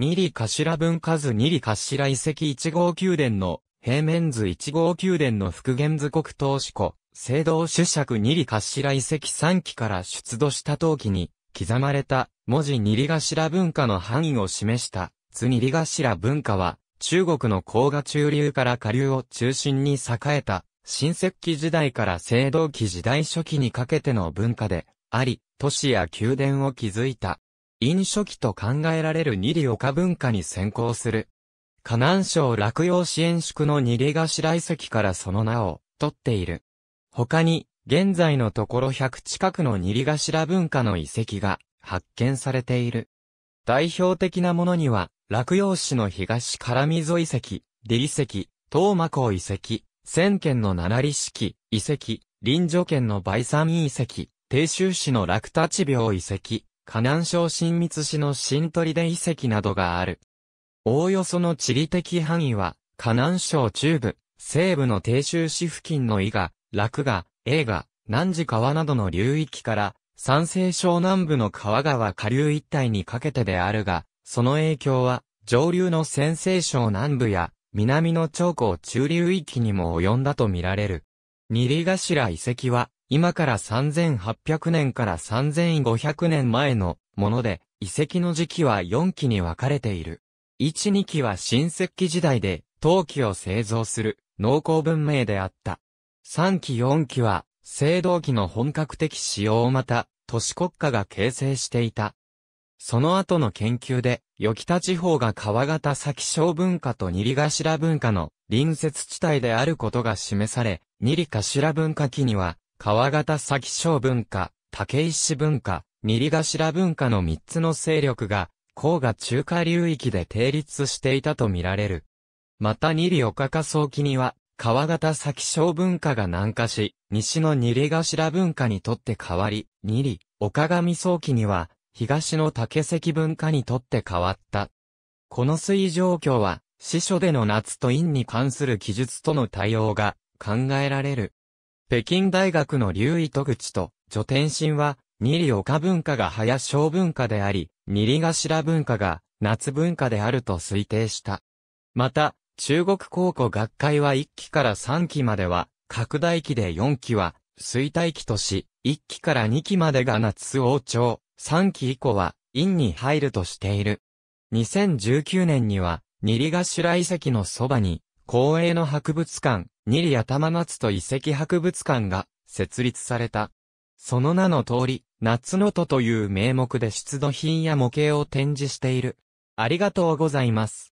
二里頭文化図二里頭遺跡1号宮殿の平面図1号宮殿の復元図国投資庫、聖堂主尺二里頭遺跡3期から出土した陶器に刻まれた文字二里頭文化の範囲を示した図二里頭文化は中国の黄河中流から下流を中心に栄えた新石器時代から青銅器時代初期にかけての文化であり、都市や宮殿を築いた殷書記と考えられる二里丘文化に先行する。河南省落葉支援宿の二里頭遺跡からその名を取っている。他に、現在のところ100近くの二里頭文化の遺跡が発見されている。代表的なものには、落葉市の東唐溝遺跡、李遺跡、東馬港遺跡、千県の七里式遺跡、臨場県の梅山遺跡、鄭州市の落立病遺跡、河南省新密市の新鳥で遺跡などがある。おおよその地理的範囲は、河南省中部、西部の低州市付近の伊賀、落賀、映画、南寺川などの流域から、山西省南部の川川下流一帯にかけてであるが、その影響は、上流の先西省南部や、南の長江中流域にも及んだとみられる。二里頭遺跡は、今から3800年から3500年前のもので、遺跡の時期は4期に分かれている。1、2期は新石器時代で、陶器を製造する農耕文明であった。3期4期は、青銅器の本格的使用をまた、都市国家が形成していた。その後の研究で、与北地方が川形先小文化と二里頭文化の隣接地帯であることが示され、二里頭文化期には、川形崎小文化、竹石文化、三里頭文化の3つの勢力が、甲賀中華流域で定立していたとみられる。また二里岡下早期には、川形崎小文化が南下し、西の二里頭文化にとって変わり、二里、岡上早期には、東の竹関文化にとって変わった。この水状況は、司書での夏と陰に関する記述との対応が考えられる。北京大学の劉糸口と、女天心は、二里岡文化が早小文化であり、二里頭文化が夏文化であると推定した。また、中国考古学会は1期から3期までは、拡大期で4期は、衰退期とし、1期から2期までが夏王朝、3期以降は、陰に入るとしている。2019年には、二里頭遺跡のそばに、公営の博物館、ニリア玉松と遺跡博物館が設立された。その名の通り、夏の戸という名目で出土品や模型を展示している。ありがとうございます。